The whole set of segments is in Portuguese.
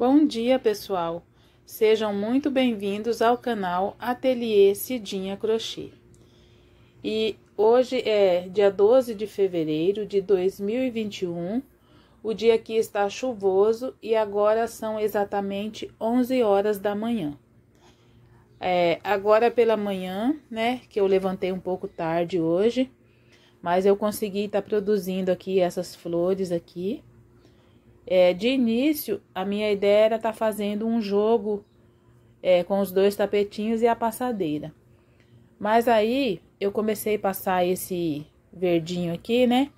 Bom dia, pessoal! Sejam muito bem-vindos ao canal Ateliê Cidinha Crochê. E hoje é dia 12 de fevereiro de 2021, o dia que está chuvoso e agora são exatamente 11 horas da manhã. É, agora pela manhã, né, que eu levantei um pouco tarde hoje, mas eu consegui estar tá produzindo aqui essas flores aqui. É, de início, a minha ideia era estar tá fazendo um jogo é, com os dois tapetinhos e a passadeira. Mas aí eu comecei a passar esse verdinho aqui, né?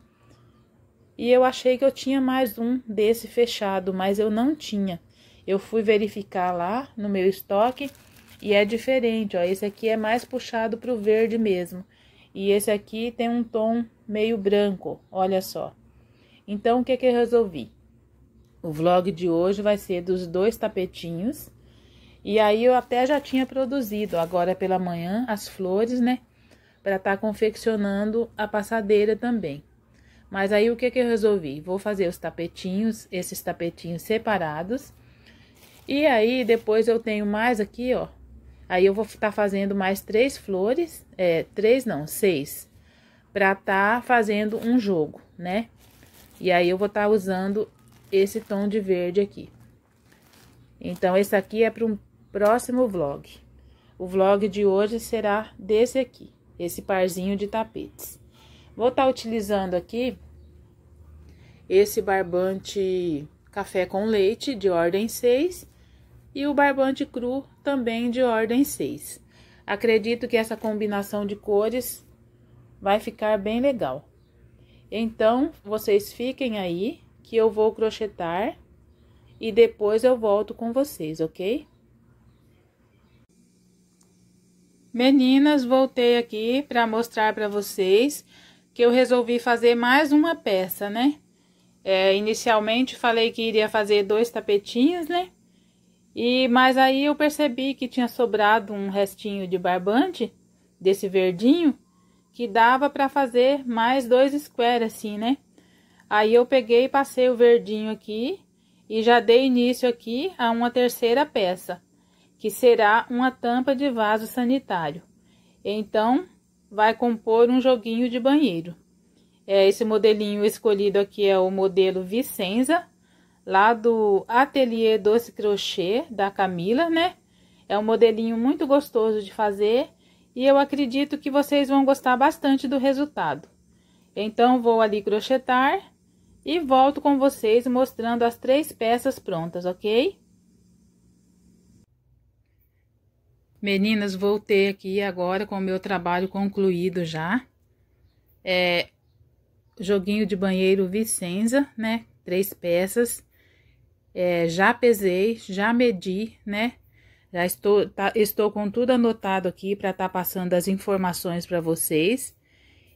E eu achei que eu tinha mais um desse fechado, mas eu não tinha. Eu fui verificar lá no meu estoque e é diferente, ó. Esse aqui é mais puxado para o verde mesmo. E esse aqui tem um tom meio branco, olha só. Então, o que, que eu resolvi? O vlog de hoje vai ser dos dois tapetinhos. E aí eu até já tinha produzido agora é pela manhã as flores, né? Para estar tá confeccionando a passadeira também. Mas aí o que que eu resolvi? Vou fazer os tapetinhos, esses tapetinhos separados. E aí depois eu tenho mais aqui, ó. Aí eu vou estar tá fazendo mais três flores, é, três não, seis. Para estar tá fazendo um jogo, né? E aí eu vou estar tá usando esse tom de verde aqui. Então, esse aqui é para um próximo vlog. O vlog de hoje será desse aqui, esse parzinho de tapetes. Vou estar tá utilizando aqui esse barbante café com leite de ordem 6 e o barbante cru também de ordem 6. Acredito que essa combinação de cores vai ficar bem legal. Então, vocês fiquem aí que eu vou crochetar e depois eu volto com vocês, ok? Meninas, voltei aqui para mostrar para vocês que eu resolvi fazer mais uma peça, né? É, inicialmente falei que iria fazer dois tapetinhos, né? E, mas aí eu percebi que tinha sobrado um restinho de barbante, desse verdinho, que dava para fazer mais dois square assim, né? Aí eu peguei e passei o verdinho aqui e já dei início aqui a uma terceira peça, que será uma tampa de vaso sanitário. Então, vai compor um joguinho de banheiro. É, esse modelinho escolhido aqui é o modelo Vicenza, lá do Ateliê Doce Crochê, da Camila, né? É um modelinho muito gostoso de fazer e eu acredito que vocês vão gostar bastante do resultado. Então, vou ali crochetar e volto com vocês mostrando as três peças prontas, ok? Meninas, voltei aqui agora com o meu trabalho concluído já. É, joguinho de banheiro Vicenza, né? Três peças. É, já pesei, já medi, né? Já estou, tá, estou com tudo anotado aqui para estar tá passando as informações para vocês.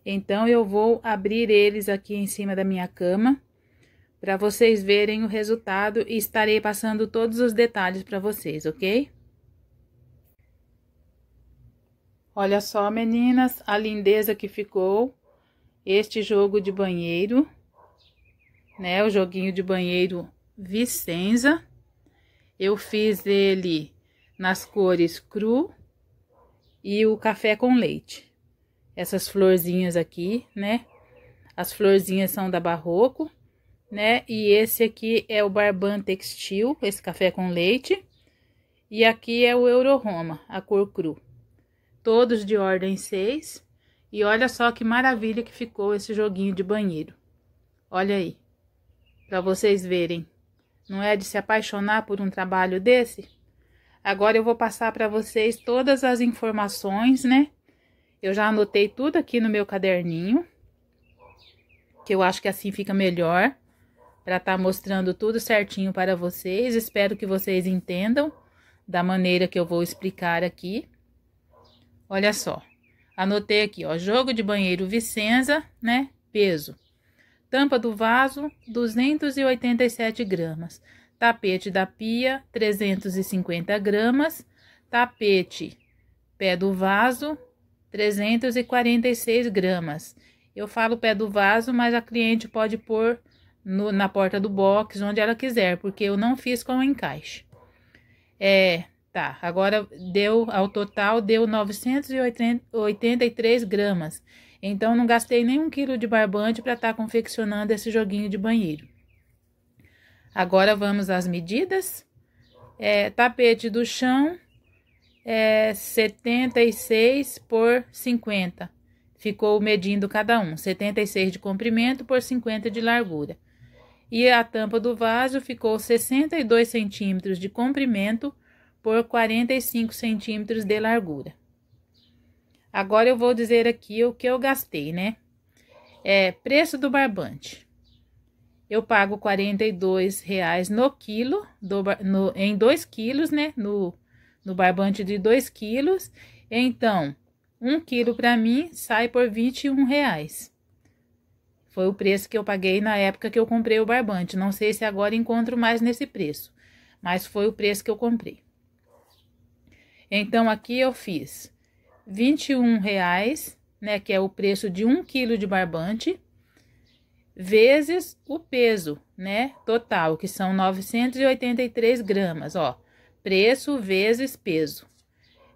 Então, eu vou abrir eles aqui em cima da minha cama, para vocês verem o resultado e estarei passando todos os detalhes para vocês, ok? Olha só, meninas, a lindeza que ficou este jogo de banheiro, né? O joguinho de banheiro Vicenza. Eu fiz ele nas cores cru e o café com leite essas florzinhas aqui, né? As florzinhas são da Barroco, né? E esse aqui é o Barban Textil, esse café com leite. E aqui é o Euroroma, a cor cru. Todos de ordem 6. E olha só que maravilha que ficou esse joguinho de banheiro. Olha aí, para vocês verem. Não é de se apaixonar por um trabalho desse? Agora eu vou passar para vocês todas as informações, né? Eu já anotei tudo aqui no meu caderninho, que eu acho que assim fica melhor, para estar tá mostrando tudo certinho para vocês. Espero que vocês entendam da maneira que eu vou explicar aqui. Olha só, anotei aqui, ó, jogo de banheiro Vicenza, né, peso. Tampa do vaso, 287 gramas. Tapete da pia, 350 gramas. Tapete, pé do vaso, 346 gramas. Eu falo pé do vaso, mas a cliente pode pôr no, na porta do box, onde ela quiser, porque eu não fiz com o encaixe. É, tá, agora deu, ao total, deu 983 gramas. Então, não gastei nenhum quilo de barbante para estar tá confeccionando esse joguinho de banheiro. Agora, vamos às medidas. É, tapete do chão, é, 76 por 50. Ficou medindo cada um, 76 de comprimento por 50 de largura. E a tampa do vaso ficou 62 centímetros de comprimento por 45 centímetros de largura. Agora eu vou dizer aqui o que eu gastei, né? É, preço do barbante. Eu pago R$ 42,00 no quilo, do, no, em 2 quilos, né? No no barbante de 2 quilos. Então, 1 um quilo para mim sai por 21 reais. Foi o preço que eu paguei na época que eu comprei o barbante. Não sei se agora encontro mais nesse preço, mas foi o preço que eu comprei. Então, aqui eu fiz 21 reais, né, que é o preço de 1 um quilo de barbante, vezes o peso, né, total, que são 983 gramas, ó preço vezes peso.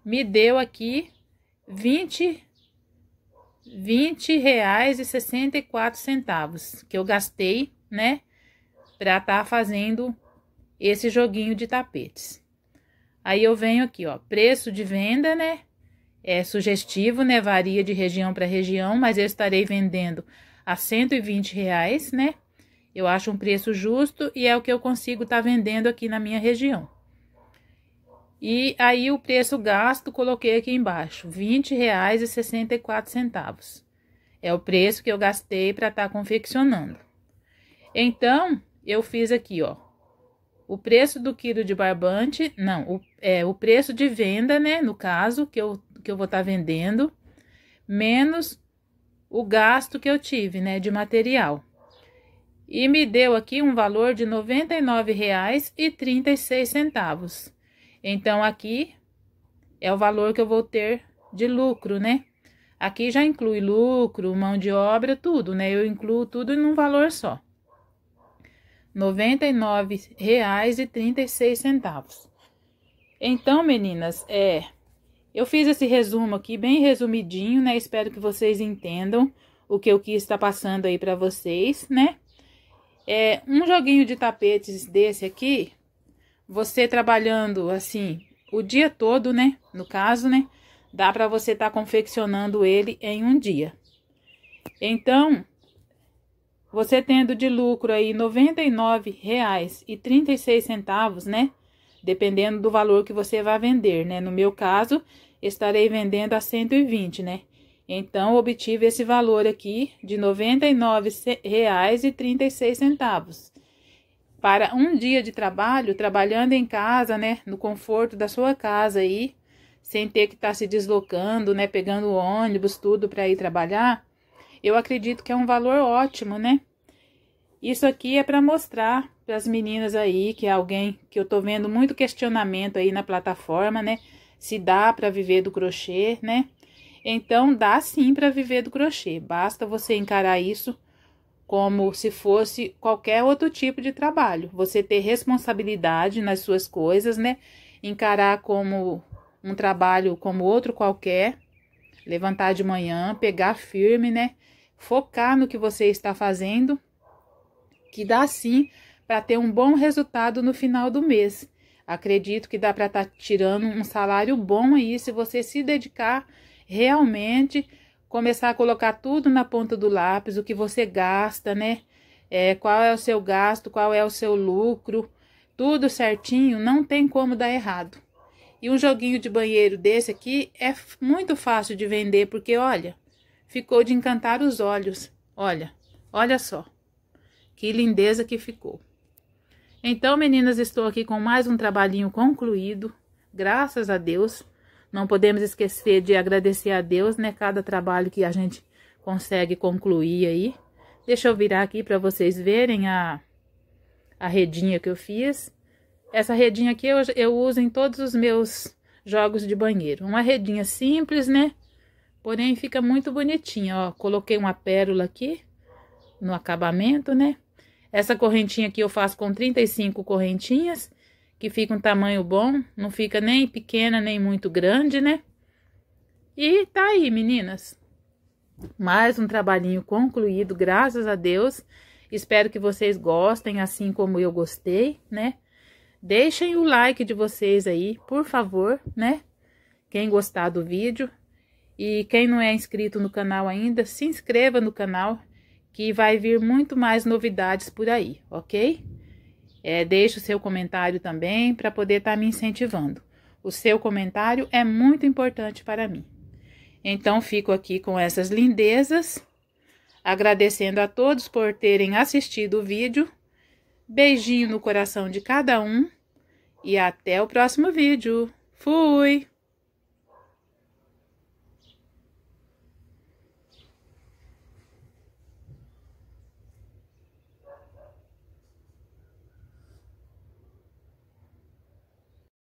Me deu aqui 20 20 reais e 64 centavos que eu gastei, né, para estar tá fazendo esse joguinho de tapetes. Aí eu venho aqui, ó, preço de venda, né? É sugestivo, né? Varia de região para região, mas eu estarei vendendo a 120 reais, né? Eu acho um preço justo e é o que eu consigo estar tá vendendo aqui na minha região. E aí o preço gasto coloquei aqui embaixo, R$ 20,64. É o preço que eu gastei para estar tá confeccionando. Então, eu fiz aqui, ó, o preço do quilo de barbante, não, o, é, o preço de venda, né, no caso, que eu, que eu vou estar tá vendendo, menos o gasto que eu tive, né, de material. E me deu aqui um valor de R$ 99,36. Então, aqui é o valor que eu vou ter de lucro, né? Aqui já inclui lucro, mão de obra, tudo, né? Eu incluo tudo em um valor só. R$ 99,36. Então, meninas, é, eu fiz esse resumo aqui bem resumidinho, né? Espero que vocês entendam o que eu quis estar tá passando aí para vocês, né? É, um joguinho de tapetes desse aqui, você trabalhando assim o dia todo, né? No caso, né? Dá para você estar tá confeccionando ele em um dia. Então, você tendo de lucro aí R$ 99,36, né? Dependendo do valor que você vai vender, né? No meu caso, estarei vendendo a 120, né? Então, obtive esse valor aqui de R$ 99,36 para um dia de trabalho, trabalhando em casa, né, no conforto da sua casa aí, sem ter que estar tá se deslocando, né, pegando ônibus, tudo para ir trabalhar, eu acredito que é um valor ótimo, né? Isso aqui é para mostrar para as meninas aí que é alguém que eu tô vendo muito questionamento aí na plataforma, né? Se dá para viver do crochê, né? Então dá sim para viver do crochê. Basta você encarar isso como se fosse qualquer outro tipo de trabalho. Você ter responsabilidade nas suas coisas, né? Encarar como um trabalho como outro qualquer, levantar de manhã, pegar firme, né? Focar no que você está fazendo, que dá sim para ter um bom resultado no final do mês. Acredito que dá para estar tá tirando um salário bom aí se você se dedicar realmente começar a colocar tudo na ponta do lápis, o que você gasta, né? É, qual é o seu gasto, qual é o seu lucro, tudo certinho, não tem como dar errado. E um joguinho de banheiro desse aqui é muito fácil de vender, porque olha, ficou de encantar os olhos. Olha, olha só, que lindeza que ficou. Então, meninas, estou aqui com mais um trabalhinho concluído, graças a Deus. Não podemos esquecer de agradecer a Deus, né? Cada trabalho que a gente consegue concluir aí. Deixa eu virar aqui para vocês verem a, a redinha que eu fiz. Essa redinha aqui eu, eu uso em todos os meus jogos de banheiro. Uma redinha simples, né? Porém, fica muito bonitinha, ó. Coloquei uma pérola aqui no acabamento, né? Essa correntinha aqui eu faço com 35 correntinhas que fica um tamanho bom, não fica nem pequena nem muito grande, né? E tá aí, meninas. Mais um trabalhinho concluído, graças a Deus. Espero que vocês gostem, assim como eu gostei, né? Deixem o like de vocês aí, por favor, né? Quem gostar do vídeo. E quem não é inscrito no canal ainda, se inscreva no canal, que vai vir muito mais novidades por aí, ok? É, deixe o seu comentário também para poder estar tá me incentivando. O seu comentário é muito importante para mim. Então, fico aqui com essas lindezas, agradecendo a todos por terem assistido o vídeo. Beijinho no coração de cada um e até o próximo vídeo. Fui!